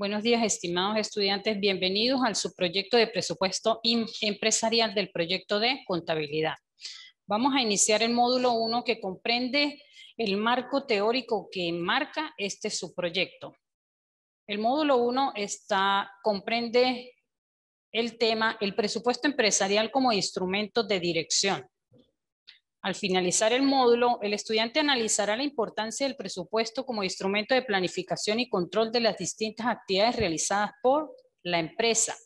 Buenos días, estimados estudiantes. Bienvenidos al subproyecto de presupuesto em-, empresarial del proyecto de contabilidad. Vamos a iniciar el módulo 1 que comprende el marco teórico que enmarca este subproyecto. El módulo 1 comprende el tema el presupuesto empresarial como instrumento de dirección. Al finalizar el módulo, el estudiante analizará la importancia del presupuesto como instrumento de planificación y control de las distintas actividades realizadas por la empresa.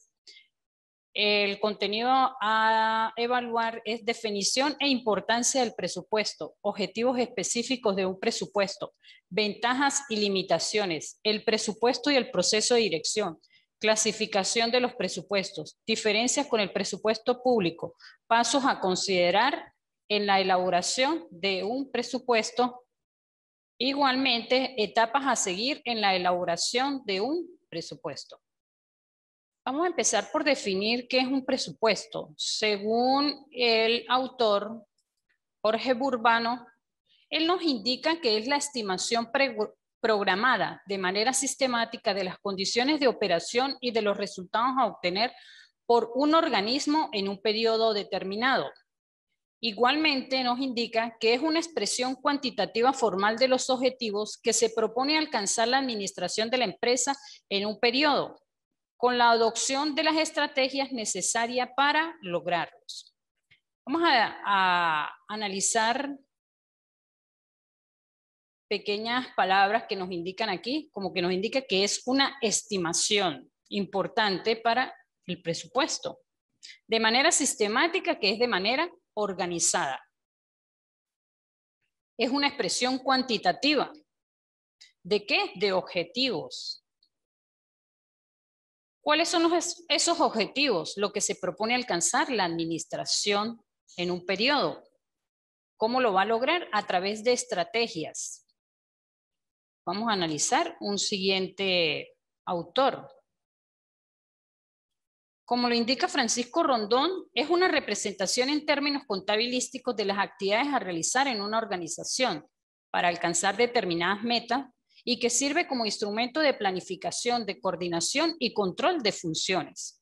El contenido a evaluar es definición e importancia del presupuesto, objetivos específicos de un presupuesto, ventajas y limitaciones, el presupuesto y el proceso de dirección, clasificación de los presupuestos, diferencias con el presupuesto público, pasos a considerar en la elaboración de un presupuesto, igualmente etapas a seguir en la elaboración de un presupuesto. Vamos a empezar por definir qué es un presupuesto. Según el autor Jorge Burbano, él nos indica que es la estimación programada de manera sistemática de las condiciones de operación y de los resultados a obtener por un organismo en un periodo determinado. Igualmente nos indica que es una expresión cuantitativa formal de los objetivos que se propone alcanzar la administración de la empresa en un periodo, con la adopción de las estrategias necesarias para lograrlos. Vamos a, a analizar pequeñas palabras que nos indican aquí, como que nos indica que es una estimación importante para el presupuesto. De manera sistemática, que es de manera organizada. Es una expresión cuantitativa. ¿De qué? De objetivos. ¿Cuáles son esos objetivos? Lo que se propone alcanzar la administración en un periodo. ¿Cómo lo va a lograr? A través de estrategias. Vamos a analizar un siguiente autor. Como lo indica Francisco Rondón, es una representación en términos contabilísticos de las actividades a realizar en una organización para alcanzar determinadas metas y que sirve como instrumento de planificación, de coordinación y control de funciones.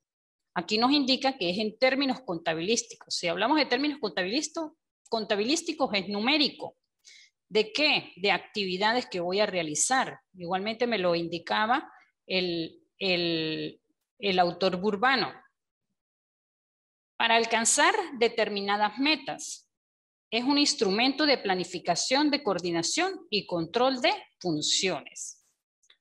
Aquí nos indica que es en términos contabilísticos. Si hablamos de términos contabilísticos, es numérico. ¿De qué? De actividades que voy a realizar. Igualmente me lo indicaba el, el, el autor Burbano, para alcanzar determinadas metas. Es un instrumento de planificación, de coordinación y control de funciones.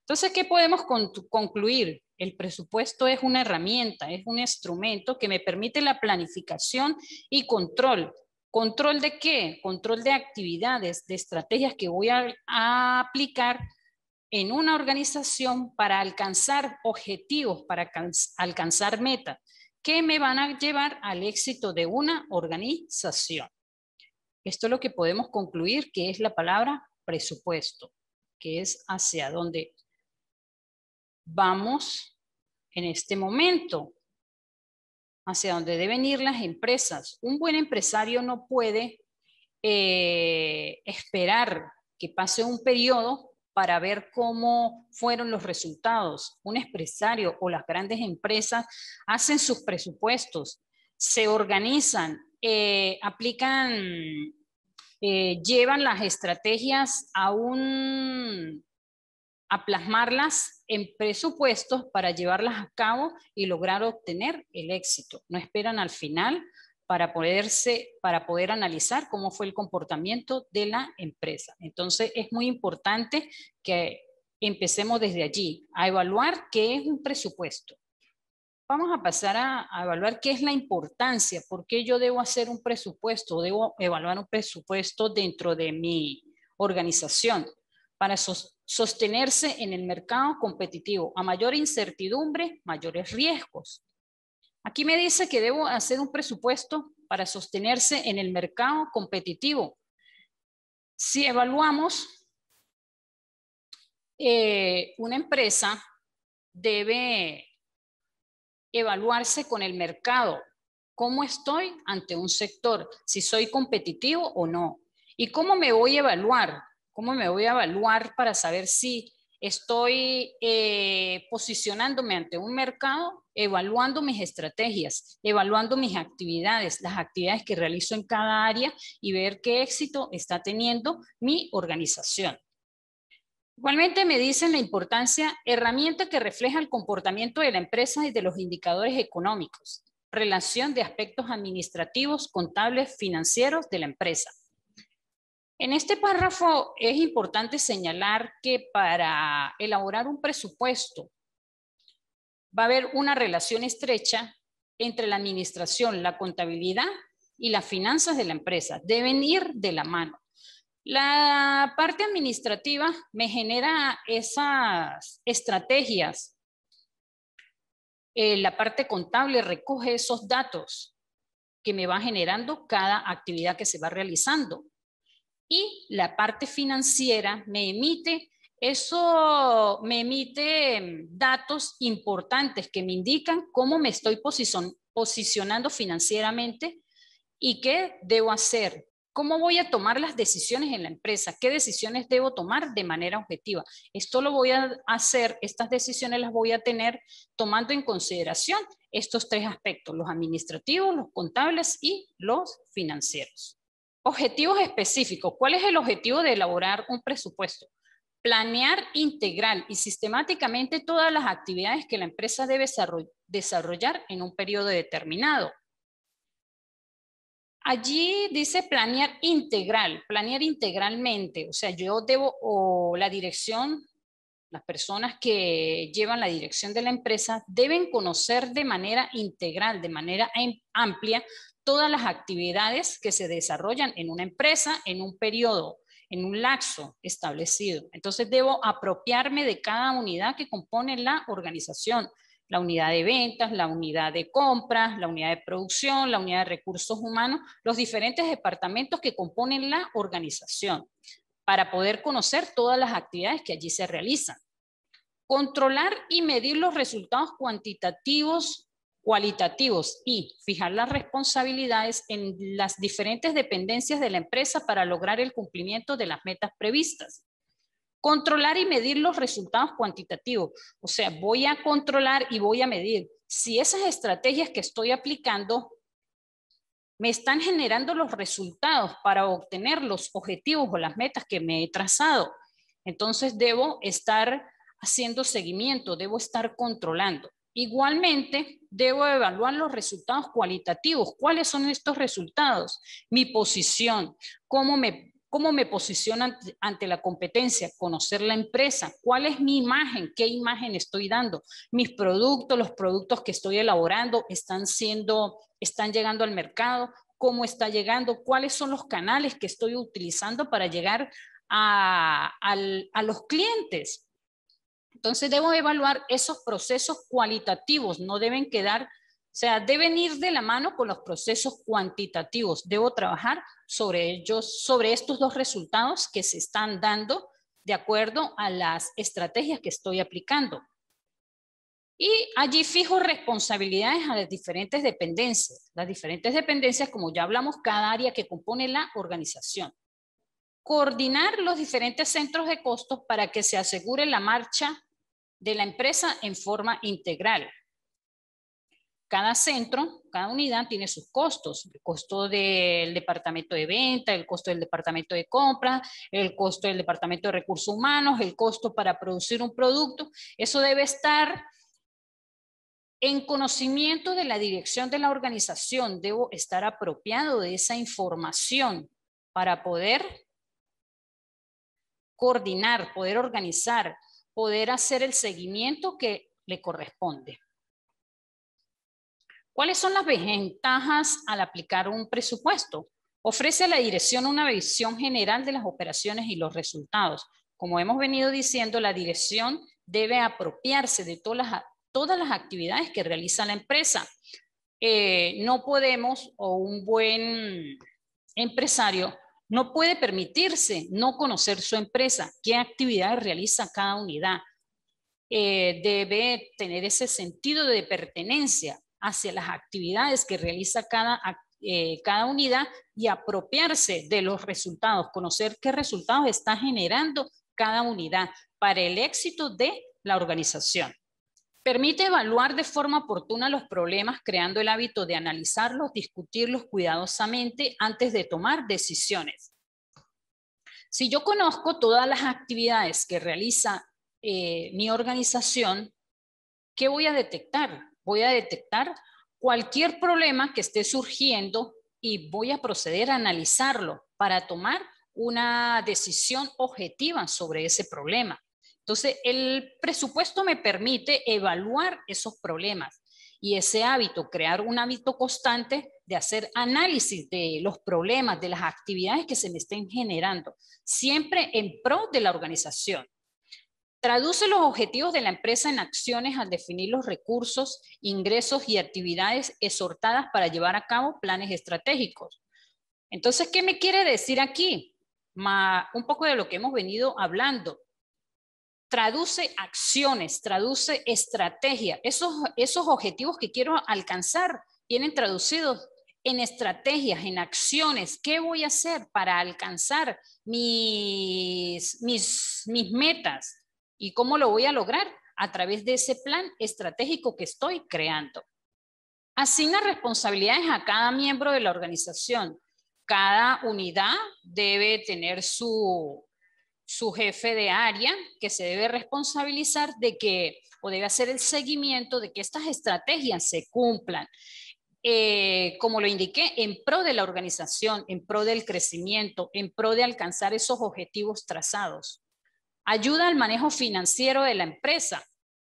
Entonces, ¿qué podemos concluir? El presupuesto es una herramienta, es un instrumento que me permite la planificación y control. ¿Control de qué? Control de actividades, de estrategias que voy a, a aplicar en una organización para alcanzar objetivos, para alcanzar metas que me van a llevar al éxito de una organización. Esto es lo que podemos concluir que es la palabra presupuesto, que es hacia dónde vamos en este momento, hacia dónde deben ir las empresas. Un buen empresario no puede eh, esperar que pase un periodo para ver cómo fueron los resultados. Un empresario o las grandes empresas hacen sus presupuestos, se organizan, eh, aplican, eh, llevan las estrategias a un a plasmarlas en presupuestos para llevarlas a cabo y lograr obtener el éxito. No esperan al final para, poderse, para poder analizar cómo fue el comportamiento de la empresa. Entonces, es muy importante que empecemos desde allí a evaluar qué es un presupuesto. Vamos a pasar a, evaluar qué es la importancia, por qué yo debo hacer un presupuesto, debo evaluar un presupuesto dentro de mi organización para sostenerse en el mercado competitivo. A mayor incertidumbre, mayores riesgos. Aquí me dice que debo hacer un presupuesto para sostenerse en el mercado competitivo. Si evaluamos, eh, una empresa debe evaluarse con el mercado. ¿Cómo estoy ante un sector? Si soy competitivo o no. ¿Y cómo me voy a evaluar? ¿Cómo me voy a evaluar para saber si estoy eh, posicionándome ante un mercado, evaluando mis estrategias, evaluando mis actividades, las actividades que realizo en cada área y ver qué éxito está teniendo mi organización. Igualmente me dicen la importancia, herramienta que refleja el comportamiento de la empresa y de los indicadores económicos, relación de aspectos administrativos, contables, financieros de la empresa. En este párrafo es importante señalar que para elaborar un presupuesto va a haber una relación estrecha entre la administración, la contabilidad y las finanzas de la empresa. Deben ir de la mano. La parte administrativa me genera esas estrategias. Eh, la parte contable recoge esos datos que me va generando cada actividad que se va realizando y la parte financiera me emite eso me emite em, datos importantes que me indican cómo me estoy posicionando financieramente y qué debo hacer, cómo voy a tomar las decisiones en la empresa, qué decisiones debo tomar de manera objetiva. Esto lo voy a hacer, estas decisiones las voy a tener tomando en consideración estos tres aspectos, los administrativos, los contables y los financieros. Objetivos específicos. ¿Cuál es el objetivo de elaborar un presupuesto? Planear integral y sistemáticamente todas las actividades que la empresa debe desarrollar en un periodo determinado. Allí dice planear integral, planear integralmente. O sea, yo debo, o la dirección, las personas que llevan la dirección de la empresa deben conocer de manera integral, de manera amplia, todas las actividades que se desarrollan en una empresa en un periodo, en un laxo establecido. Entonces debo apropiarme de cada unidad que compone la organización, la unidad de ventas, la unidad de compras, la unidad de producción, la unidad de recursos humanos, los diferentes departamentos que componen la organización, para poder conocer todas las actividades que allí se realizan. Controlar y medir los resultados cuantitativos cualitativos y fijar las responsabilidades en las diferentes dependencias de la empresa para lograr el cumplimiento de las metas previstas. Controlar y medir los resultados cuantitativos. O sea, voy a controlar y voy a medir si esas estrategias que estoy aplicando me están generando los resultados para obtener los objetivos o las metas que me he trazado. Entonces debo estar haciendo seguimiento, debo estar controlando. Igualmente, debo evaluar los resultados cualitativos. ¿Cuáles son estos resultados? Mi posición, cómo me, cómo me posiciono ante, la competencia, conocer la empresa, cuál es mi imagen, qué imagen estoy dando, mis productos, los productos que estoy elaborando, están siendo, están llegando al mercado, cómo está llegando, cuáles son los canales que estoy utilizando para llegar a los clientes. Entonces debo evaluar esos procesos cualitativos, no deben quedar, o sea, deben ir de la mano con los procesos cuantitativos. Debo trabajar sobre ellos, sobre estos dos resultados que se están dando de acuerdo a las estrategias que estoy aplicando. Y allí fijo responsabilidades a las diferentes dependencias. Las diferentes dependencias, como ya hablamos, cada área que compone la organización. Coordinar los diferentes centros de costos para que se asegure la marcha de la empresa en forma integral. Cada centro, cada unidad tiene sus costos, el costo del departamento de venta, el costo del departamento de compra, el costo del departamento de recursos humanos, el costo para producir un producto. Eso debe estar en conocimiento de la dirección de la organización, debo estar apropiado de esa información para poder coordinar, poder organizar, poder hacer el seguimiento que le corresponde. ¿Cuáles son las ventajas al aplicar un presupuesto? Ofrece a la dirección una visión general de las operaciones y los resultados. Como hemos venido diciendo, la dirección debe apropiarse de todas las, todas las actividades que realiza la empresa. Eh, no podemos, o un buen empresario, no puede permitirse no conocer su empresa, qué actividades realiza cada unidad. Eh, debe tener ese sentido de pertenencia hacia las actividades que realiza eh, cada unidad y apropiarse de los resultados, conocer qué resultados está generando cada unidad para el éxito de la organización. Permite evaluar de forma oportuna los problemas, creando el hábito de analizarlos, discutirlos cuidadosamente antes de tomar decisiones. Si yo conozco todas las actividades que realiza eh, mi organización, ¿qué voy a detectar? Voy a detectar cualquier problema que esté surgiendo y voy a proceder a analizarlo para tomar una decisión objetiva sobre ese problema. Entonces, el presupuesto me permite evaluar esos problemas y ese hábito, crear un hábito constante de hacer análisis de los problemas, de las actividades que se me estén generando, siempre en pro de la organización. Traduce los objetivos de la empresa en acciones al definir los recursos, ingresos y actividades exhortadas para llevar a cabo planes estratégicos. Entonces, ¿qué me quiere decir aquí? un poco de lo que hemos venido hablando traduce acciones, traduce estrategia. Esos, esos objetivos que quiero alcanzar vienen traducidos en estrategias, en acciones. ¿Qué voy a hacer para alcanzar mis, mis, mis metas? ¿Y cómo lo voy a lograr? A través de ese plan estratégico que estoy creando. Asigna responsabilidades a cada miembro de la organización. Cada unidad debe tener su, su jefe de área, que se debe responsabilizar de que, o debe hacer el seguimiento de que estas estrategias se cumplan. Eh, como lo indiqué, en pro de la organización, en pro del crecimiento, en pro de alcanzar esos objetivos trazados. Ayuda al manejo financiero de la empresa.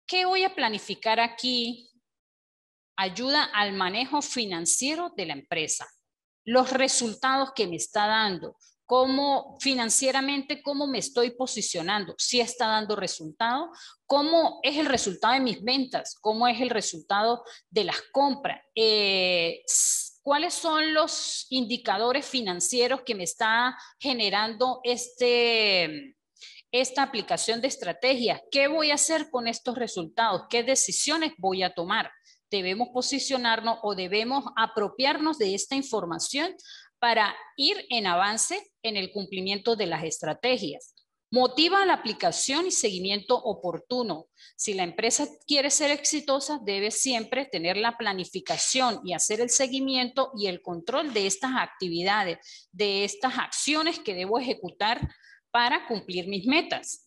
¿Qué voy a planificar aquí? Ayuda al manejo financiero de la empresa. Los resultados que me está dando, cómo financieramente, cómo me estoy posicionando, si está dando resultado, cómo es el resultado de mis ventas, cómo es el resultado de las compras, eh, cuáles son los indicadores financieros que me está generando este, esta aplicación de estrategia? qué voy a hacer con estos resultados, qué decisiones voy a tomar debemos posicionarnos o debemos apropiarnos de esta información para ir en avance en el cumplimiento de las estrategias. Motiva la aplicación y seguimiento oportuno. Si la empresa quiere ser exitosa, debe siempre tener la planificación y hacer el seguimiento y el control de estas actividades, de estas acciones que debo ejecutar para cumplir mis metas.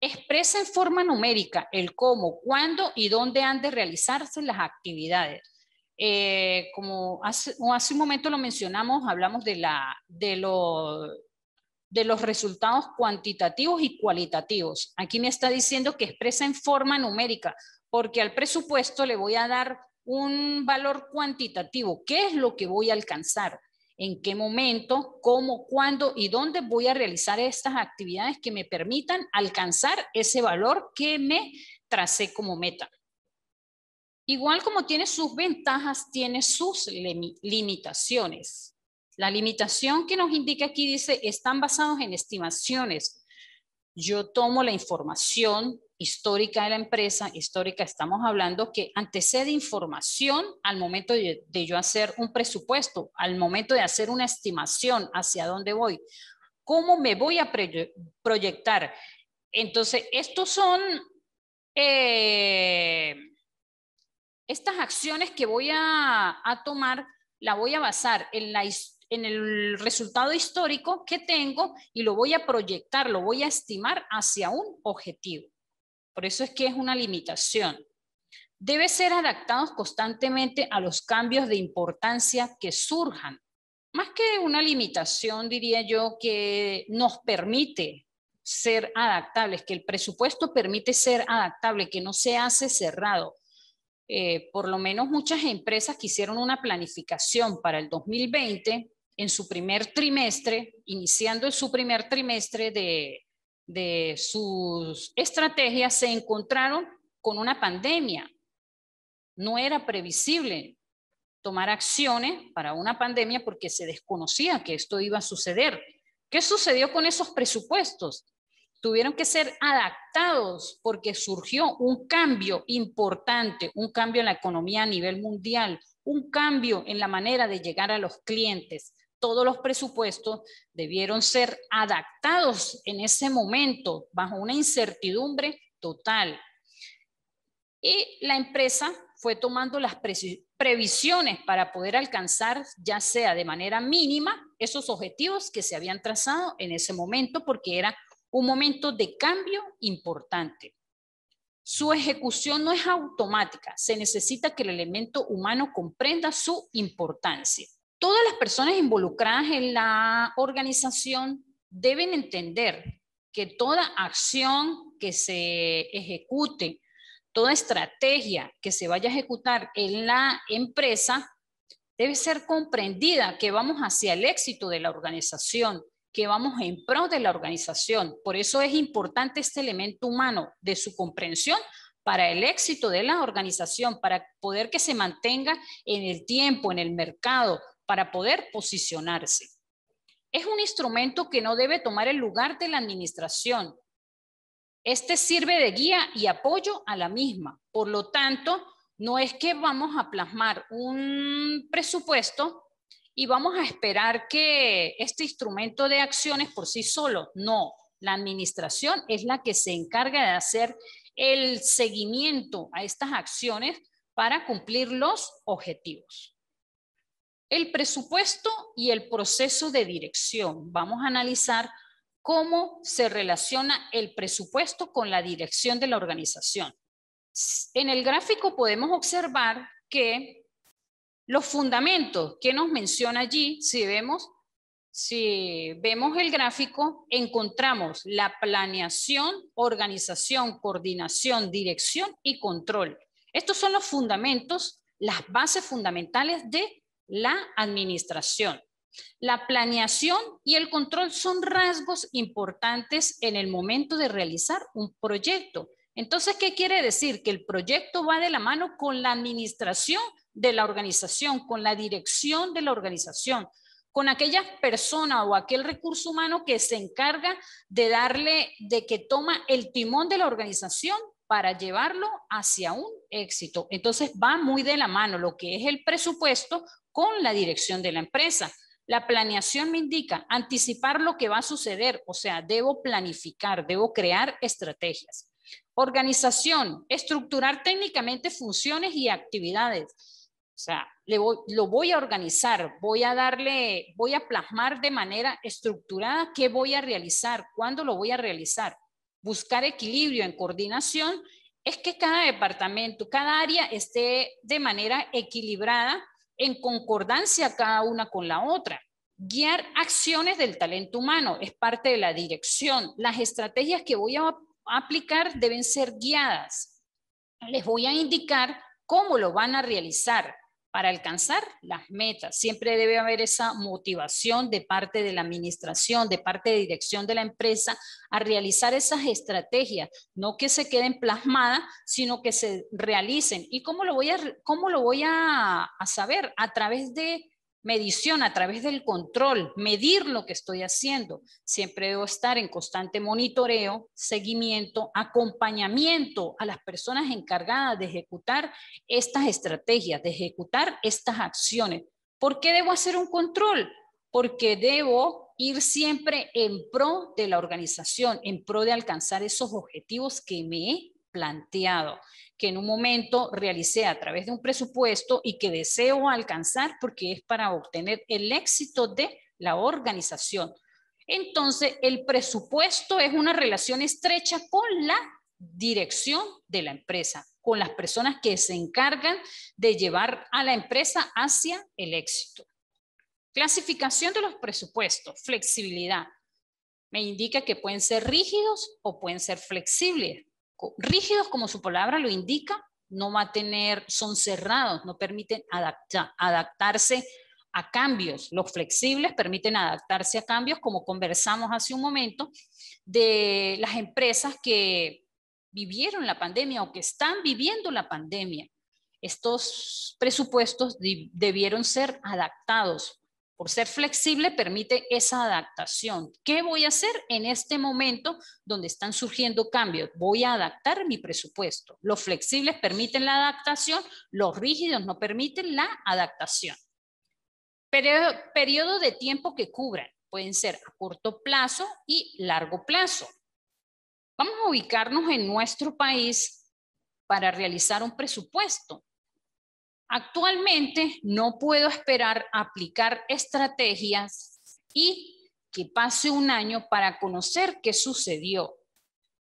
Expresa en forma numérica el cómo, cuándo y dónde han de realizarse las actividades. Eh, como hace, un momento lo mencionamos, hablamos de, la, de los resultados cuantitativos y cualitativos. Aquí me está diciendo que expresa en forma numérica, porque al presupuesto le voy a dar un valor cuantitativo. ¿Qué es lo que voy a alcanzar? ¿En qué momento? ¿Cómo? ¿Cuándo? ¿Y dónde voy a realizar estas actividades que me permitan alcanzar ese valor que me tracé como meta? Igual como tiene sus ventajas, tiene sus limitaciones. La limitación que nos indica aquí dice, están basados en estimaciones. Yo tomo la información histórica de la empresa, histórica estamos hablando que antecede información al momento de, yo hacer un presupuesto, al momento de hacer una estimación hacia dónde voy, cómo me voy a proyectar. Entonces, estos son... Eh, estas acciones que voy a, tomar la voy a basar en, en el resultado histórico que tengo y lo voy a proyectar, lo voy a estimar hacia un objetivo. Por eso es que es una limitación. Debe ser adaptados constantemente a los cambios de importancia que surjan. Más que una limitación, diría yo, que nos permite ser adaptables, que el presupuesto permite ser adaptable, que no se hace cerrado, eh, por lo menos muchas empresas que hicieron una planificación para el 2020 en su primer trimestre, iniciando su primer trimestre de sus estrategias, se encontraron con una pandemia. No era previsible tomar acciones para una pandemia porque se desconocía que esto iba a suceder. ¿Qué sucedió con esos presupuestos? tuvieron que ser adaptados porque surgió un cambio importante, un cambio en la economía a nivel mundial, un cambio en la manera de llegar a los clientes. Todos los presupuestos debieron ser adaptados en ese momento bajo una incertidumbre total. Y la empresa fue tomando las previsiones para poder alcanzar, ya sea de manera mínima, esos objetivos que se habían trazado en ese momento, porque era un momento de cambio importante. Su ejecución no es automática, se necesita que el elemento humano comprenda su importancia. Todas las personas involucradas en la organización deben entender que toda acción que se ejecute, toda estrategia que se vaya a ejecutar en la empresa debe ser comprendida que vamos hacia el éxito de la organización que vamos en pro de la organización. Por eso es importante este elemento humano de su comprensión para el éxito de la organización, para poder que se mantenga en el tiempo, en el mercado, para poder posicionarse. Es un instrumento que no debe tomar el lugar de la administración. Este sirve de guía y apoyo a la misma. Por lo tanto, no es que vamos a plasmar un presupuesto y vamos a esperar que este instrumento de acciones por sí solo. No, la administración es la que se encarga de hacer el seguimiento a estas acciones para cumplir los objetivos. El presupuesto y el proceso de dirección. Vamos a analizar cómo se relaciona el presupuesto con la dirección de la organización. En el gráfico podemos observar que los fundamentos que nos menciona allí, si vemos, si vemos el gráfico, encontramos la planeación, organización, coordinación, dirección y control. Estos son los fundamentos, las bases fundamentales de la administración. La planeación y el control son rasgos importantes en el momento de realizar un proyecto. Entonces, ¿qué quiere decir? Que el proyecto va de la mano con la administración de la organización, con la dirección de la organización, con aquella persona o aquel recurso humano que se encarga de darle, de que toma el timón de la organización para llevarlo hacia un éxito. Entonces va muy de la mano lo que es el presupuesto con la dirección de la empresa. La planeación me indica anticipar lo que va a suceder, o sea, debo planificar, debo crear estrategias. Organización, estructurar técnicamente funciones y actividades o sea, lo voy a organizar, voy a darle, voy a plasmar de manera estructurada qué voy a realizar, cuándo lo voy a realizar. Buscar equilibrio en coordinación es que cada departamento, cada área esté de manera equilibrada, en concordancia cada una con la otra. Guiar acciones del talento humano es parte de la dirección. Las estrategias que voy a aplicar deben ser guiadas. Les voy a indicar cómo lo van a realizar, para alcanzar las metas. Siempre debe haber esa motivación de parte de la administración, de parte de dirección de la empresa, a realizar esas estrategias, no que se queden plasmadas, sino que se realicen. ¿Y cómo lo voy a, saber? A través de medición a través del control, medir lo que estoy haciendo. Siempre debo estar en constante monitoreo, seguimiento, acompañamiento a las personas encargadas de ejecutar estas estrategias, de ejecutar estas acciones. ¿Por qué debo hacer un control? Porque debo ir siempre en pro de la organización, en pro de alcanzar esos objetivos que me he planteado, que en un momento realicé a través de un presupuesto y que deseo alcanzar porque es para obtener el éxito de la organización. Entonces, el presupuesto es una relación estrecha con la dirección de la empresa, con las personas que se encargan de llevar a la empresa hacia el éxito. Clasificación de los presupuestos, flexibilidad. Me indica que pueden ser rígidos o pueden ser flexibles rígidos como su palabra lo indica, no va a tener, son cerrados, no permiten adaptarse a cambios. Los flexibles permiten adaptarse a cambios, como conversamos hace un momento, de las empresas que vivieron la pandemia o que están viviendo la pandemia. Estos presupuestos debieron ser adaptados por ser flexible permite esa adaptación. ¿Qué voy a hacer en este momento donde están surgiendo cambios? Voy a adaptar mi presupuesto. Los flexibles permiten la adaptación, los rígidos no permiten la adaptación. Periodo, de tiempo que cubran. Pueden ser a corto plazo y largo plazo. Vamos a ubicarnos en nuestro país para realizar un presupuesto. Actualmente no puedo esperar aplicar estrategias y que pase un año para conocer qué sucedió.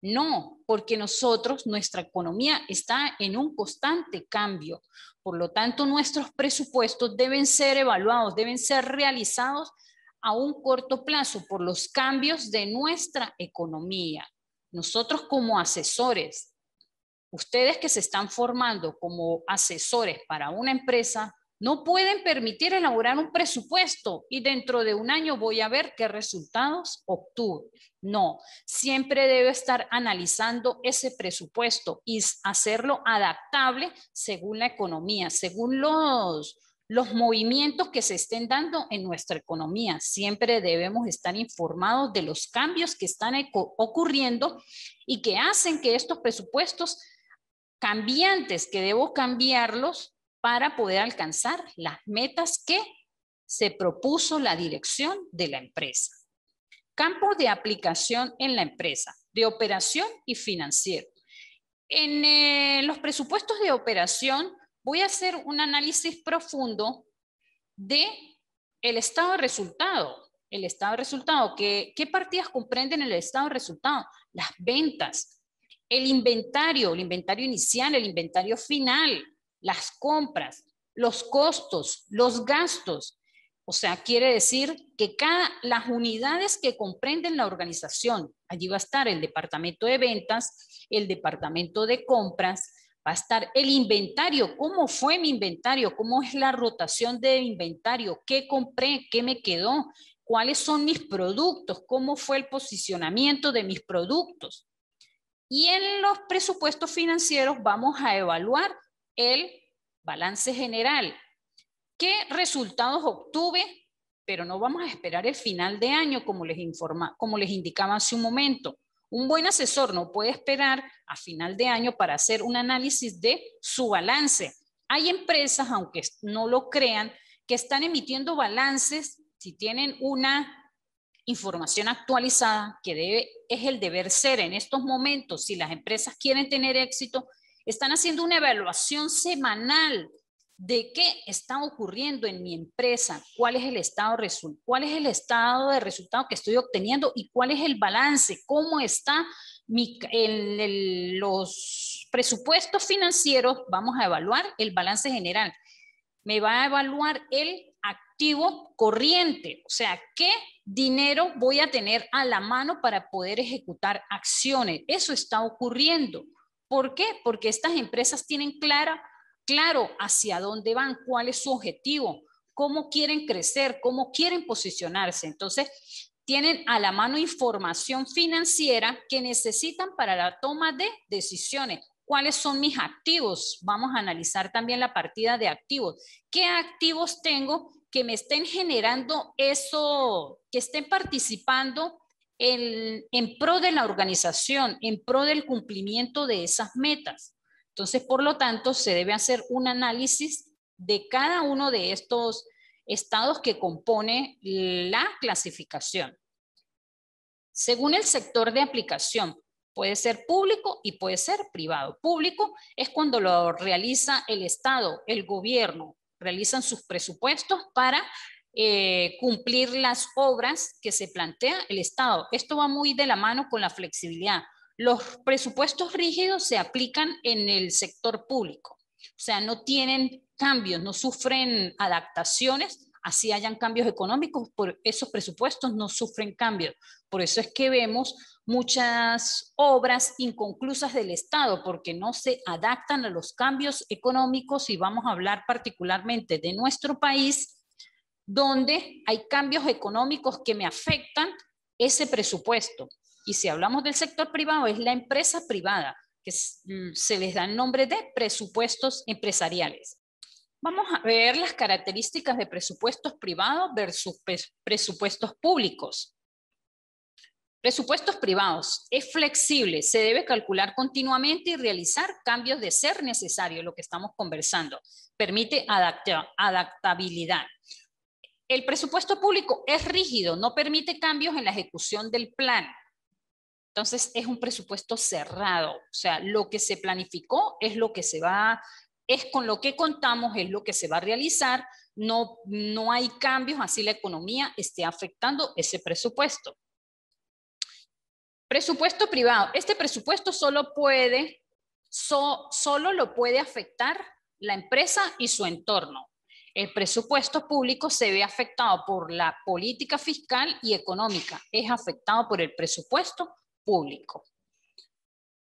No, porque nosotros, nuestra economía está en un constante cambio. Por lo tanto, nuestros presupuestos deben ser evaluados, deben ser realizados a un corto plazo por los cambios de nuestra economía. Nosotros como asesores Ustedes que se están formando como asesores para una empresa, no pueden permitir elaborar un presupuesto y dentro de un año voy a ver qué resultados obtuve. No, siempre debe estar analizando ese presupuesto y hacerlo adaptable según la economía, según los, los movimientos que se estén dando en nuestra economía. Siempre debemos estar informados de los cambios que están ocurriendo y que hacen que estos presupuestos cambiantes que debo cambiarlos para poder alcanzar las metas que se propuso la dirección de la empresa. Campos de aplicación en la empresa, de operación y financiero. En eh, los presupuestos de operación voy a hacer un análisis profundo de el estado de resultado. El estado de resultado, que, ¿qué partidas comprenden el estado de resultado? Las ventas, el inventario, el inventario inicial, el inventario final, las compras, los costos, los gastos. O sea, quiere decir que cada, las unidades que comprenden la organización, allí va a estar el departamento de ventas, el departamento de compras, va a estar el inventario, cómo fue mi inventario, cómo es la rotación de inventario, qué compré, qué me quedó, cuáles son mis productos, cómo fue el posicionamiento de mis productos. Y en los presupuestos financieros vamos a evaluar el balance general. ¿Qué resultados obtuve? Pero no vamos a esperar el final de año, como les, informa, como les indicaba hace un momento. Un buen asesor no puede esperar a final de año para hacer un análisis de su balance. Hay empresas, aunque no lo crean, que están emitiendo balances, si tienen una información actualizada que debe, es el deber ser en estos momentos si las empresas quieren tener éxito, están haciendo una evaluación semanal de qué está ocurriendo en mi empresa, cuál es el estado, cuál es el estado de resultado que estoy obteniendo y cuál es el balance, cómo está mi, los presupuestos financieros, vamos a evaluar el balance general. Me va a evaluar el activo corriente, o sea, qué dinero voy a tener a la mano para poder ejecutar acciones. Eso está ocurriendo. ¿Por qué? Porque estas empresas tienen clara, claro hacia dónde van, cuál es su objetivo, cómo quieren crecer, cómo quieren posicionarse. Entonces, tienen a la mano información financiera que necesitan para la toma de decisiones. ¿Cuáles son mis activos? Vamos a analizar también la partida de activos. ¿Qué activos tengo que me estén generando eso, que estén participando en, pro de la organización, en pro del cumplimiento de esas metas. Entonces, por lo tanto, se debe hacer un análisis de cada uno de estos estados que compone la clasificación. Según el sector de aplicación, puede ser público y puede ser privado. Público es cuando lo realiza el Estado, el gobierno, realizan sus presupuestos para eh, cumplir las obras que se plantea el Estado. Esto va muy de la mano con la flexibilidad. Los presupuestos rígidos se aplican en el sector público, o sea, no tienen cambios, no sufren adaptaciones, así hayan cambios económicos, por esos presupuestos no sufren cambios. Por eso es que vemos muchas obras inconclusas del Estado, porque no se adaptan a los cambios económicos y vamos a hablar particularmente de nuestro país, donde hay cambios económicos que me afectan ese presupuesto. Y si hablamos del sector privado, es la empresa privada, que mm, se les da el nombre de presupuestos empresariales. Vamos a ver las características de presupuestos privados versus presupuestos públicos. Presupuestos privados. Es flexible, se debe calcular continuamente y realizar cambios de ser necesario, lo que estamos conversando. Permite adaptabilidad. El presupuesto público es rígido, no permite cambios en la ejecución del plan. Entonces es un presupuesto cerrado, o sea, lo que se planificó es lo que se va, es con lo que contamos, es lo que se va a realizar, no, no hay cambios, así la economía esté afectando ese presupuesto. Presupuesto privado. Este presupuesto solo puede, solo lo puede afectar la empresa y su entorno. El presupuesto público se ve afectado por la política fiscal y económica. Es afectado por el presupuesto público.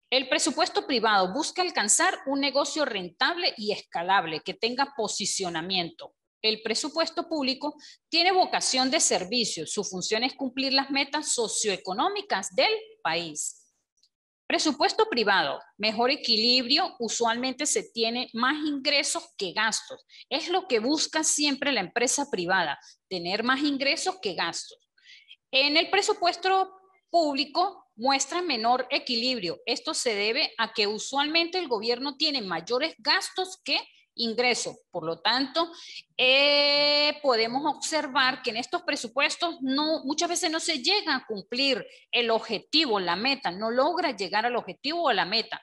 El presupuesto privado busca alcanzar un negocio rentable y escalable, que tenga posicionamiento el presupuesto público tiene vocación de servicio. Su función es cumplir las metas socioeconómicas del país. Presupuesto privado, mejor equilibrio, usualmente se tiene más ingresos que gastos. Es lo que busca siempre la empresa privada, tener más ingresos que gastos. En el presupuesto público muestra menor equilibrio. Esto se debe a que usualmente el gobierno tiene mayores gastos que ingreso. Por lo tanto, eh, podemos observar que en estos presupuestos no, muchas veces no se llega a cumplir el objetivo, la meta, no logra llegar al objetivo o la meta.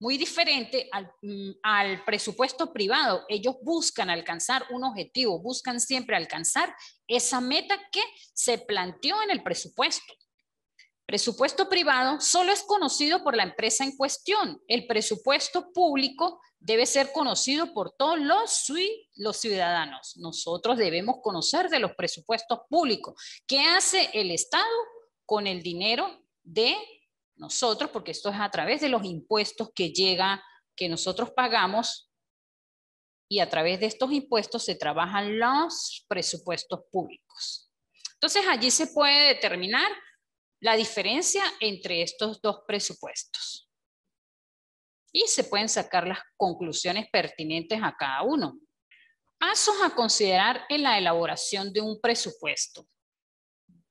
Muy diferente al, mm, al presupuesto privado. Ellos buscan alcanzar un objetivo, buscan siempre alcanzar esa meta que se planteó en el presupuesto. Presupuesto privado solo es conocido por la empresa en cuestión. El presupuesto público debe ser conocido por todos los, los ciudadanos. Nosotros debemos conocer de los presupuestos públicos. ¿Qué hace el Estado con el dinero de nosotros? Porque esto es a través de los impuestos que llega, que nosotros pagamos. Y a través de estos impuestos se trabajan los presupuestos públicos. Entonces allí se puede determinar la diferencia entre estos dos presupuestos y se pueden sacar las conclusiones pertinentes a cada uno. Pasos a considerar en la elaboración de un presupuesto.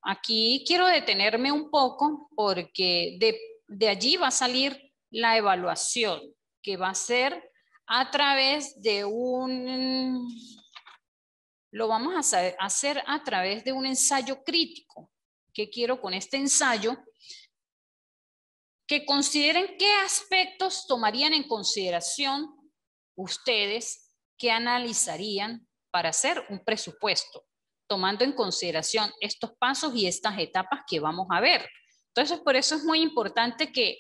Aquí quiero detenerme un poco porque de, allí va a salir la evaluación, que va a ser a través de un, lo vamos a hacer a través de un ensayo crítico. que quiero con este ensayo? que consideren qué aspectos tomarían en consideración ustedes que analizarían para hacer un presupuesto, tomando en consideración estos pasos y estas etapas que vamos a ver. Entonces, por eso es muy importante que,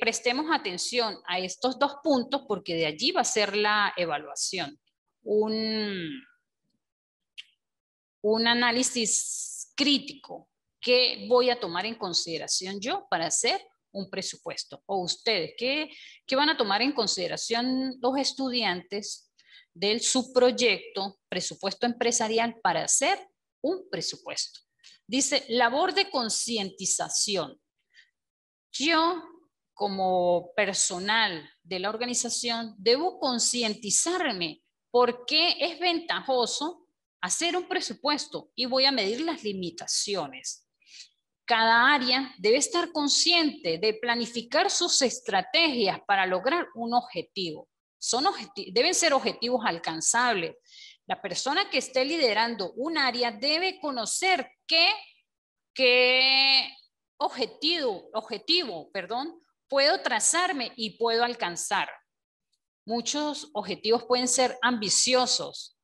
prestemos atención a estos dos puntos, porque de allí va a ser la evaluación. Un, un análisis crítico, ¿qué voy a tomar en consideración yo para hacer un presupuesto? ¿O ustedes qué, van a tomar en consideración los estudiantes del proyecto presupuesto empresarial para hacer un presupuesto? Dice, labor de concientización. Yo, como personal de la organización, debo concientizarme porque es ventajoso hacer un presupuesto y voy a medir las limitaciones cada área debe estar consciente de planificar sus estrategias para lograr un objetivo. Son deben ser objetivos alcanzables. La persona que esté liderando un área debe conocer qué, qué objetivo, objetivo perdón, puedo trazarme y puedo alcanzar. Muchos objetivos pueden ser ambiciosos,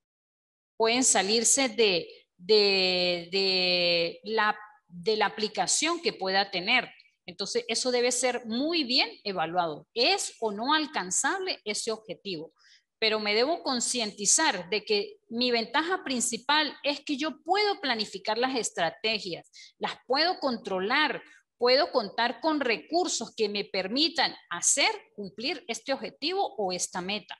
pueden salirse de, de, de la de la aplicación que pueda tener. Entonces, eso debe ser muy bien evaluado. ¿Es o no alcanzable ese objetivo? Pero me debo concientizar de que mi ventaja principal es que yo puedo planificar las estrategias, las puedo controlar, puedo contar con recursos que me permitan hacer cumplir este objetivo o esta meta.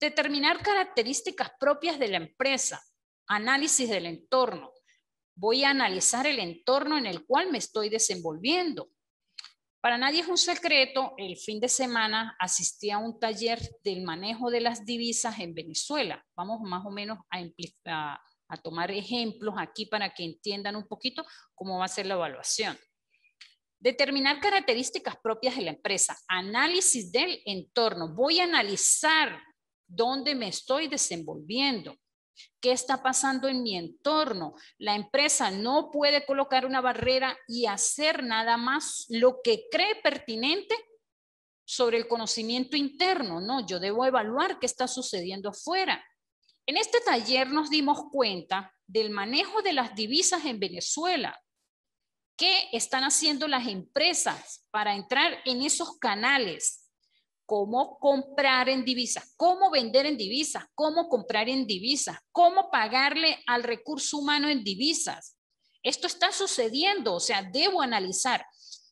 Determinar características propias de la empresa, análisis del entorno, voy a analizar el entorno en el cual me estoy desenvolviendo. Para nadie es un secreto, el fin de semana asistí a un taller del manejo de las divisas en Venezuela. Vamos más o menos a, tomar ejemplos aquí para que entiendan un poquito cómo va a ser la evaluación. Determinar características propias de la empresa. Análisis del entorno. Voy a analizar dónde me estoy desenvolviendo. ¿Qué está pasando en mi entorno? La empresa no puede colocar una barrera y hacer nada más lo que cree pertinente sobre el conocimiento interno. No, yo debo evaluar qué está sucediendo afuera. En este taller nos dimos cuenta del manejo de las divisas en Venezuela. ¿Qué están haciendo las empresas para entrar en esos canales? cómo comprar en divisas, cómo vender en divisas, cómo comprar en divisas, cómo pagarle al recurso humano en divisas. Esto está sucediendo, o sea, debo analizar.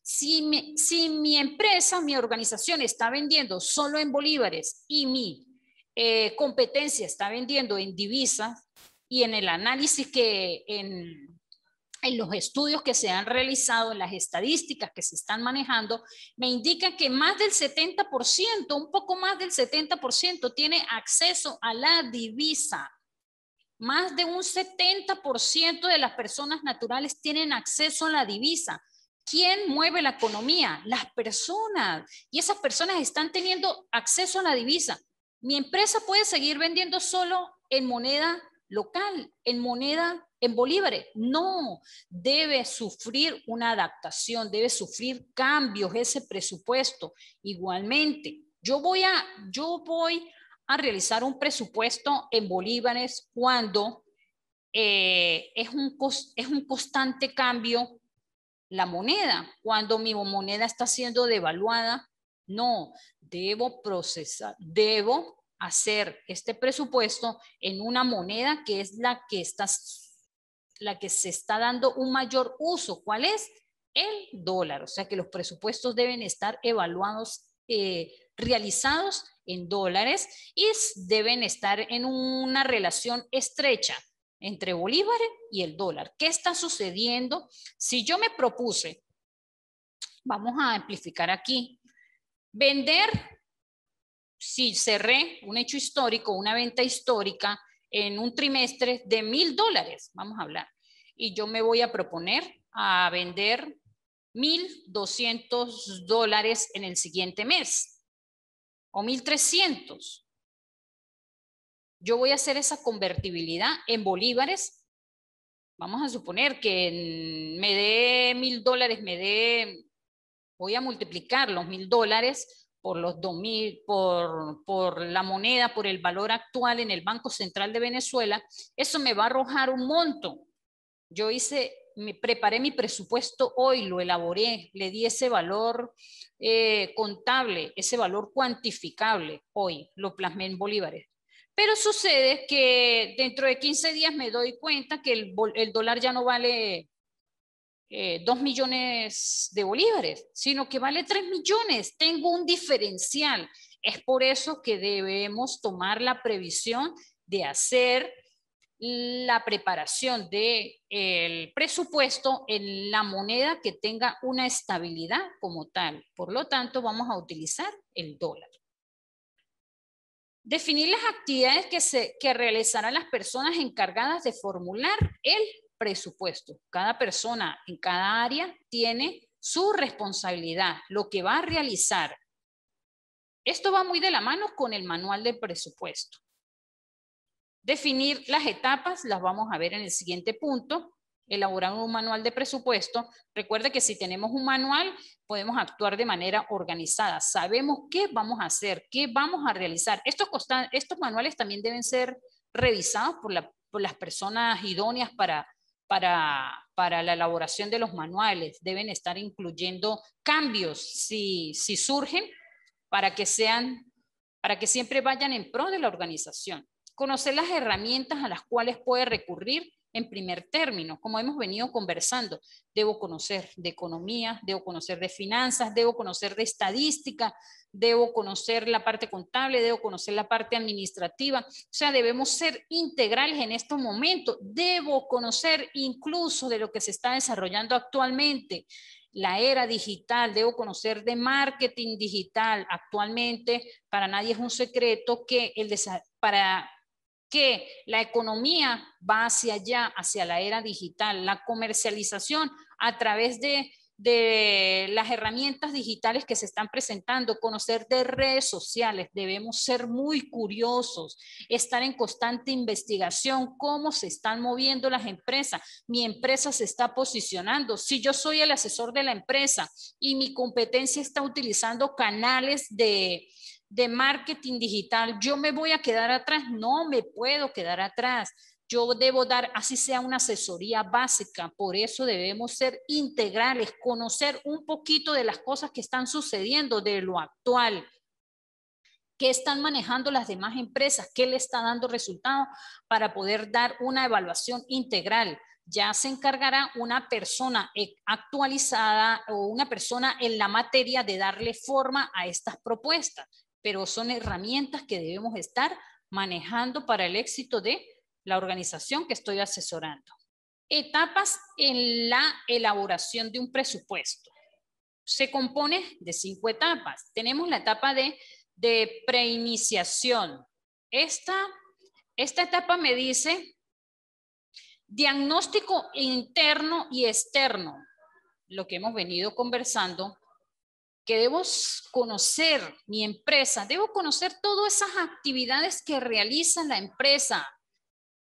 Si mi, empresa, mi organización está vendiendo solo en bolívares y mi eh, competencia está vendiendo en divisas y en el análisis que en en los estudios que se han realizado, en las estadísticas que se están manejando, me indican que más del 70%, un poco más del 70% tiene acceso a la divisa. Más de un 70% de las personas naturales tienen acceso a la divisa. ¿Quién mueve la economía? Las personas. Y esas personas están teniendo acceso a la divisa. Mi empresa puede seguir vendiendo solo en moneda local, en moneda, en bolívares. No, debe sufrir una adaptación, debe sufrir cambios ese presupuesto. Igualmente, yo voy a, yo voy a realizar un presupuesto en bolívares cuando eh, es, un es un constante cambio la moneda, cuando mi moneda está siendo devaluada. No, debo procesar, debo hacer este presupuesto en una moneda que es la que, está, la que se está dando un mayor uso. ¿Cuál es? El dólar. O sea que los presupuestos deben estar evaluados, eh, realizados en dólares y deben estar en una relación estrecha entre Bolívar y el dólar. ¿Qué está sucediendo? Si yo me propuse, vamos a amplificar aquí, vender si cerré un hecho histórico, una venta histórica en un trimestre de mil dólares, vamos a hablar, y yo me voy a proponer a vender mil doscientos dólares en el siguiente mes o mil trescientos. Yo voy a hacer esa convertibilidad en bolívares. Vamos a suponer que me dé mil dólares, me dé, voy a multiplicar los mil dólares por los 2000 por, la moneda, por el valor actual en el Banco Central de Venezuela, eso me va a arrojar un monto. Yo hice, me preparé mi presupuesto hoy, lo elaboré, le di ese valor eh, contable, ese valor cuantificable hoy, lo plasmé en bolívares. Pero sucede que dentro de 15 días me doy cuenta que el, el dólar ya no vale eh, dos 2 millones de bolívares, sino que vale 3 millones. Tengo un diferencial. Es por eso que debemos tomar la previsión de hacer la preparación del presupuesto en la moneda que tenga una estabilidad como tal. Por lo tanto, vamos a utilizar el dólar. Definir las actividades que, que realizarán las personas encargadas de formular el presupuesto. Cada persona en cada área tiene su responsabilidad, lo que va a realizar. Esto va muy de la mano con el manual de presupuesto. Definir las etapas las vamos a ver en el siguiente punto. Elaborar un manual de presupuesto. Recuerde que si tenemos un manual, podemos actuar de manera organizada. Sabemos qué vamos a hacer, qué vamos a realizar. Estos, estos manuales también deben ser revisados por las personas idóneas para para, la elaboración de los manuales. Deben estar incluyendo cambios si, si surgen para que sean, para que siempre vayan en pro de la organización conocer las herramientas a las cuales puede recurrir en primer término, como hemos venido conversando. Debo conocer de economía, debo conocer de finanzas, debo conocer de estadística, debo conocer la parte contable, debo conocer la parte administrativa. O sea, debemos ser integrales en estos momentos. Debo conocer incluso de lo que se está desarrollando actualmente. La era digital, debo conocer de marketing digital. Actualmente, para nadie es un secreto que el para que la economía va hacia allá, hacia la era digital, la comercialización a través de, de las herramientas digitales que se están presentando, conocer de redes sociales, debemos ser muy curiosos, estar en constante investigación, cómo se están moviendo las empresas, mi empresa se está posicionando, si yo soy el asesor de la empresa y mi competencia está utilizando canales de, de marketing digital, yo me voy a quedar atrás, no me puedo quedar atrás. Yo debo dar, así sea una asesoría básica, por eso debemos ser integrales, conocer un poquito de las cosas que están sucediendo, de lo actual, qué están manejando las demás empresas, qué le está dando resultado para poder dar una evaluación integral ya se encargará una persona eh, actualizada o una persona en la materia de darle forma a estas propuestas pero son herramientas que debemos estar manejando para el éxito de la organización que estoy asesorando. Etapas en la elaboración de un presupuesto. Se compone de cinco etapas. Tenemos la etapa de, de preiniciación. esta etapa me dice diagnóstico interno y externo, lo que hemos venido conversando, que debo conocer mi empresa, debo conocer todas esas actividades que realiza la empresa.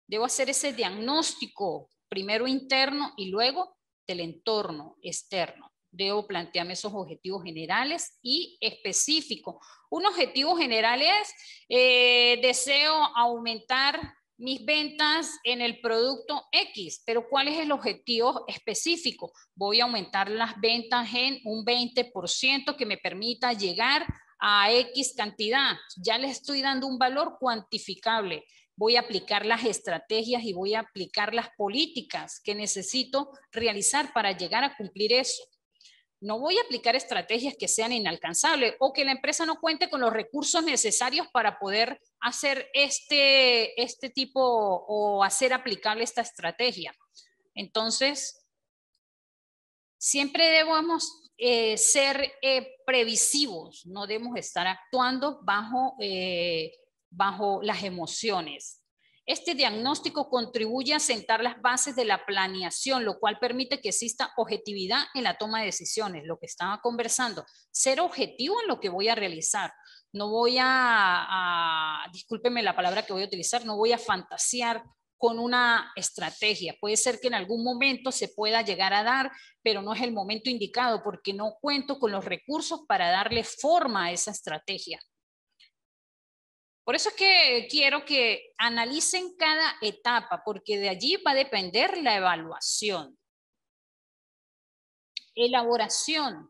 Debo hacer ese diagnóstico, primero interno y luego del entorno externo. Debo plantearme esos objetivos generales y específicos. Un objetivo general es, eh, deseo aumentar mis ventas en el producto X, pero ¿cuál es el objetivo específico? Voy a aumentar las ventas en un 20% que me permita llegar a X cantidad. Ya le estoy dando un valor cuantificable. Voy a aplicar las estrategias y voy a aplicar las políticas que necesito realizar para llegar a cumplir eso no voy a aplicar estrategias que sean inalcanzables o que la empresa no cuente con los recursos necesarios para poder hacer este, este tipo o hacer aplicable esta estrategia. Entonces, siempre debemos eh, ser eh, previsivos, no debemos estar actuando bajo, eh, bajo las emociones. Este diagnóstico contribuye a sentar las bases de la planeación, lo cual permite que exista objetividad en la toma de decisiones, lo que estaba conversando, ser objetivo en lo que voy a realizar. No voy a, discúlpeme la palabra que voy a utilizar, no voy a fantasear con una estrategia. Puede ser que en algún momento se pueda llegar a dar, pero no es el momento indicado porque no cuento con los recursos para darle forma a esa estrategia. Por eso es que quiero que analicen cada etapa, porque de allí va a depender la evaluación. Elaboración.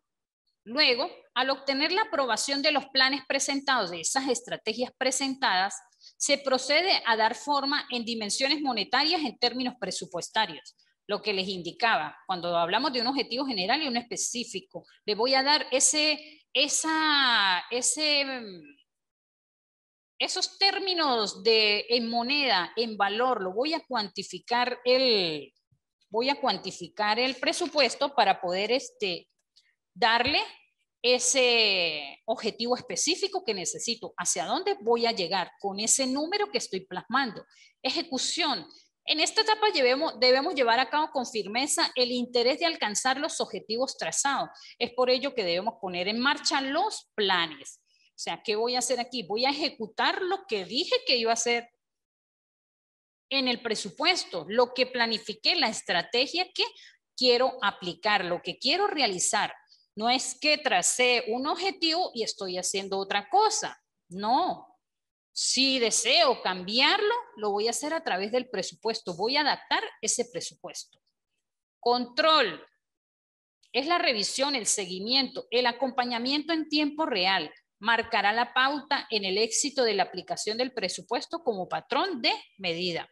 Luego, al obtener la aprobación de los planes presentados, de esas estrategias presentadas, se procede a dar forma en dimensiones monetarias en términos presupuestarios, lo que les indicaba. Cuando hablamos de un objetivo general y un específico, le voy a dar ese, esa, ese esos términos de en moneda, en valor, lo voy a cuantificar el, voy a cuantificar el presupuesto para poder este, darle ese objetivo específico que necesito, hacia dónde voy a llegar con ese número que estoy plasmando. Ejecución. En esta etapa llevemos, debemos llevar a cabo con firmeza el interés de alcanzar los objetivos trazados. Es por ello que debemos poner en marcha los planes. O sea, ¿qué voy a hacer aquí? Voy a ejecutar lo que dije que iba a hacer en el presupuesto, lo que planifiqué, la estrategia que quiero aplicar, lo que quiero realizar. No es que tracé un objetivo y estoy haciendo otra cosa. No. Si deseo cambiarlo, lo voy a hacer a través del presupuesto. Voy a adaptar ese presupuesto. Control. Es la revisión, el seguimiento, el acompañamiento en tiempo real marcará la pauta en el éxito de la aplicación del presupuesto como patrón de medida.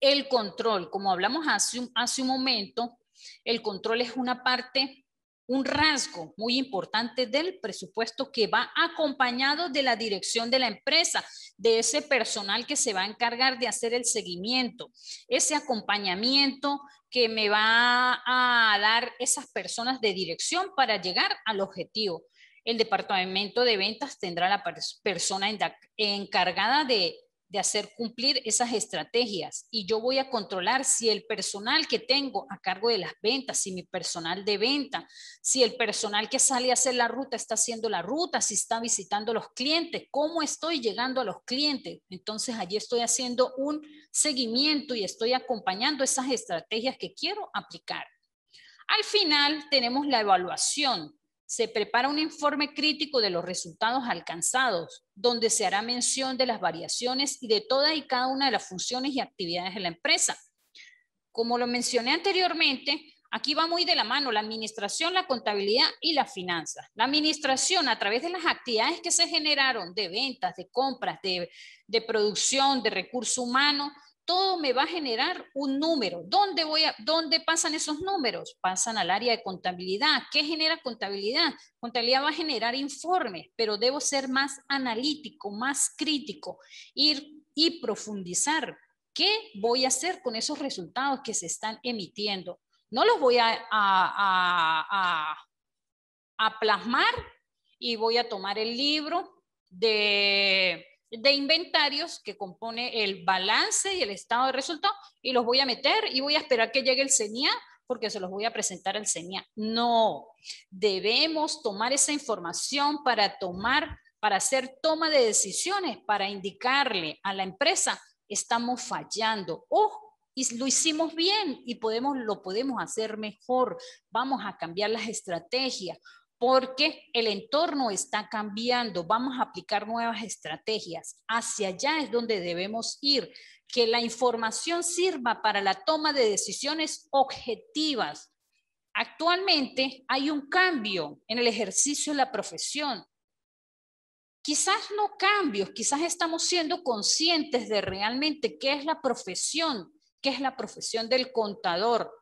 El control, como hablamos hace un, momento, el control es una parte un rasgo muy importante del presupuesto que va acompañado de la dirección de la empresa, de ese personal que se va a encargar de hacer el seguimiento, ese acompañamiento que me va a dar esas personas de dirección para llegar al objetivo el departamento de ventas tendrá la persona encargada de, hacer cumplir esas estrategias y yo voy a controlar si el personal que tengo a cargo de las ventas, si mi personal de venta, si el personal que sale a hacer la ruta está haciendo la ruta, si está visitando a los clientes, cómo estoy llegando a los clientes. Entonces allí estoy haciendo un seguimiento y estoy acompañando esas estrategias que quiero aplicar. Al final tenemos la evaluación se prepara un informe crítico de los resultados alcanzados, donde se hará mención de las variaciones y de toda y cada una de las funciones y actividades de la empresa. Como lo mencioné anteriormente, aquí va muy de la mano la administración, la contabilidad y las finanzas. La administración, a través de las actividades que se generaron de ventas, de compras, de, de producción, de recursos humanos, todo me va a generar un número. ¿Dónde, voy a, pasan esos números? Pasan al área de contabilidad. ¿Qué genera contabilidad? Contabilidad va a generar informes, pero debo ser más analítico, más crítico, ir y profundizar. ¿Qué voy a hacer con esos resultados que se están emitiendo? No los voy a, a plasmar y voy a tomar el libro de de inventarios que compone el balance y el estado de resultado y los voy a meter y voy a esperar que llegue el CENIA porque se los voy a presentar al CENIA. No, debemos tomar esa información para tomar, para hacer toma de decisiones, para indicarle a la empresa, estamos fallando. o ¡Oh! lo hicimos bien y podemos, lo podemos hacer mejor. Vamos a cambiar las estrategias porque el entorno está cambiando, vamos a aplicar nuevas estrategias. Hacia allá es donde debemos ir, que la información sirva para la toma de decisiones objetivas. Actualmente hay un cambio en el ejercicio de la profesión. Quizás no cambios, quizás estamos siendo conscientes de realmente qué es la profesión, qué es la profesión del contador,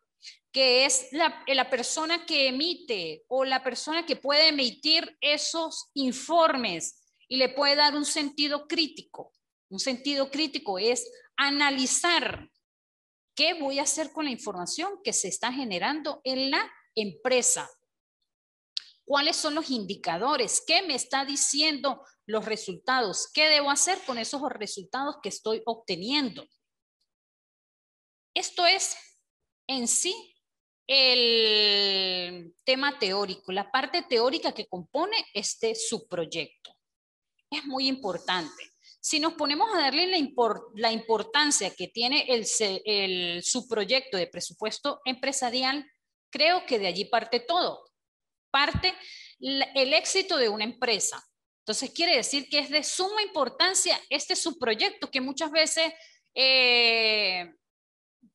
que es la, eh, la, persona que emite o la persona que puede emitir esos informes y le puede dar un sentido crítico. Un sentido crítico es analizar qué voy a hacer con la información que se está generando en la empresa. ¿Cuáles son los indicadores? ¿Qué me está diciendo los resultados? ¿Qué debo hacer con esos resultados que estoy obteniendo? Esto es en sí el tema teórico, la parte teórica que compone este subproyecto. Es muy importante. Si nos ponemos a darle la, importancia que tiene el, subproyecto de presupuesto empresarial, creo que de allí parte todo. Parte el éxito de una empresa. Entonces quiere decir que es de suma importancia este subproyecto que muchas veces eh,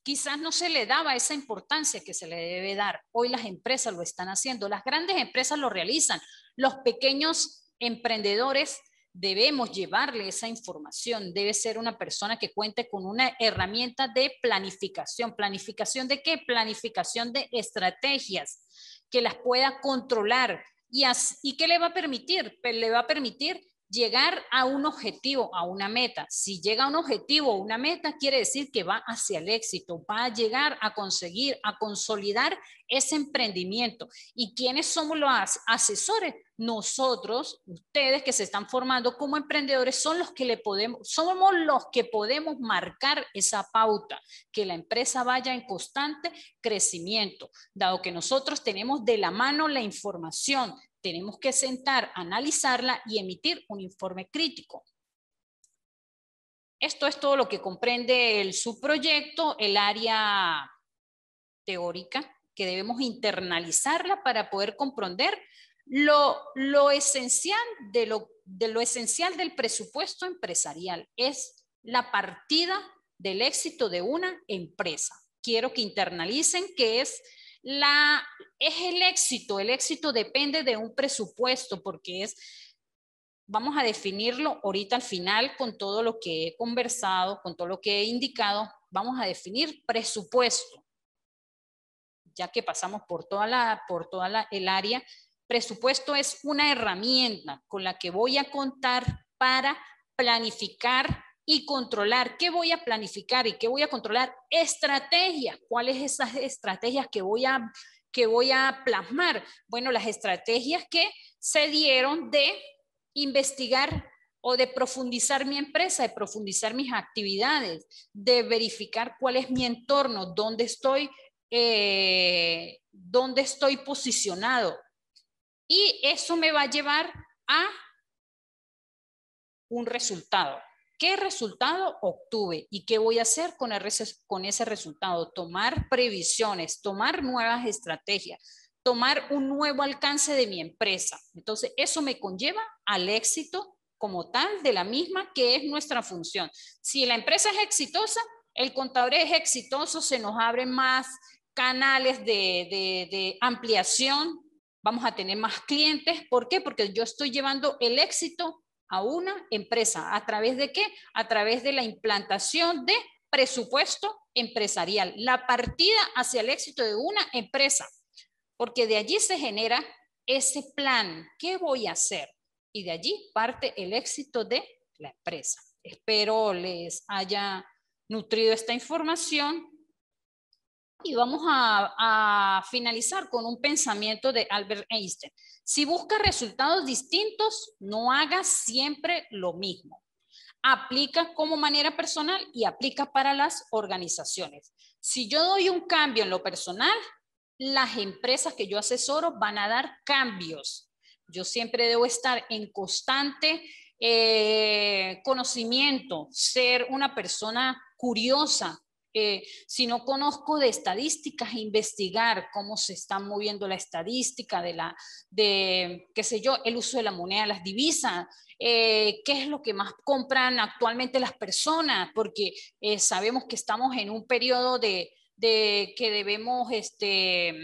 quizás no se le daba esa importancia que se le debe dar. Hoy las empresas lo están haciendo, las grandes empresas lo realizan, los pequeños emprendedores debemos llevarle esa información. Debe ser una persona que cuente con una herramienta de planificación. ¿Planificación de qué? Planificación de estrategias que las pueda controlar. ¿Y, y qué le va a permitir? Le va a permitir llegar a un objetivo, a una meta. Si llega a un objetivo o una meta, quiere decir que va hacia el éxito, va a llegar a conseguir, a consolidar ese emprendimiento. ¿Y quiénes somos los asesores? Nosotros, ustedes que se están formando como emprendedores, son los que le podemos, somos los que podemos marcar esa pauta, que la empresa vaya en constante crecimiento, dado que nosotros tenemos de la mano la información, tenemos que sentar, analizarla y emitir un informe crítico. Esto es todo lo que comprende el subproyecto, el área teórica, que debemos internalizarla para poder comprender lo, esencial de lo, esencial del presupuesto empresarial. Es la partida del éxito de una empresa. Quiero que internalicen que es la, es el éxito. El éxito depende de un presupuesto porque es, vamos a definirlo ahorita al final con todo lo que he conversado, con todo lo que he indicado, vamos a definir presupuesto. Ya que pasamos por toda la, por toda el área, presupuesto es una herramienta con la que voy a contar para planificar y controlar qué voy a planificar y qué voy a controlar, estrategias, cuáles esas estrategias que voy a que voy a plasmar. Bueno, las estrategias que se dieron de investigar o de profundizar mi empresa, de profundizar mis actividades, de verificar cuál es mi entorno, dónde estoy, eh, dónde estoy posicionado. Y eso me va a llevar a un resultado. ¿Qué resultado obtuve y qué voy a hacer con, con ese resultado? Tomar previsiones, tomar nuevas estrategias, tomar un nuevo alcance de mi empresa. Entonces, eso me conlleva al éxito como tal de la misma, que es nuestra función. Si la empresa es exitosa, el contador es exitoso, se nos abren más canales de, de ampliación, vamos a tener más clientes. ¿Por qué? Porque yo estoy llevando el éxito a una empresa. ¿A través de qué? A través de la implantación de presupuesto empresarial, la partida hacia el éxito de una empresa, porque de allí se genera ese plan, ¿qué voy a hacer? Y de allí parte el éxito de la empresa. Espero les haya nutrido esta información y vamos a, finalizar con un pensamiento de Albert Einstein. Si buscas resultados distintos, no hagas siempre lo mismo Aplica como manera personal y aplica para las organizaciones. Si yo doy un cambio en lo personal, las empresas que yo asesoro van a dar cambios. Yo siempre debo estar en constante eh, conocimiento, ser una persona curiosa, si no conozco de estadísticas, investigar cómo se está moviendo la estadística de la, de, qué sé yo, el uso de la moneda, las divisas, eh, qué es lo que más compran actualmente las personas, porque eh, sabemos que estamos en un periodo de, que debemos este,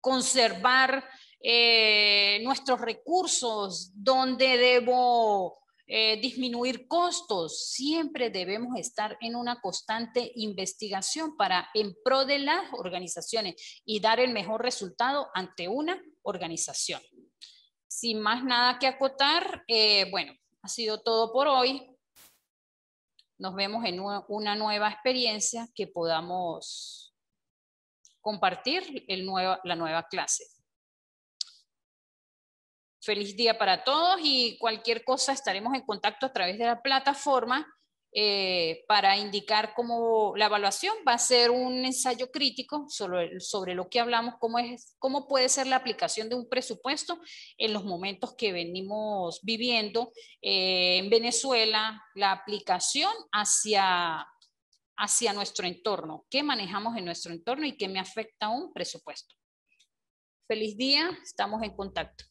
conservar eh, nuestros recursos, dónde debo eh, disminuir costos. Siempre debemos estar en una constante investigación para en pro de las organizaciones y dar el mejor resultado ante una organización. Sin más nada que acotar, eh, bueno, ha sido todo por hoy. Nos vemos en una nueva experiencia que podamos compartir el la nueva clase. Feliz día para todos y cualquier cosa estaremos en contacto a través de la plataforma eh, para indicar cómo la evaluación va a ser un ensayo crítico sobre, lo que hablamos, cómo, es, cómo puede ser la aplicación de un presupuesto en los momentos que venimos viviendo eh, en Venezuela, la aplicación hacia hacia nuestro entorno, qué manejamos en nuestro entorno y qué me afecta un presupuesto. Feliz día, estamos en contacto.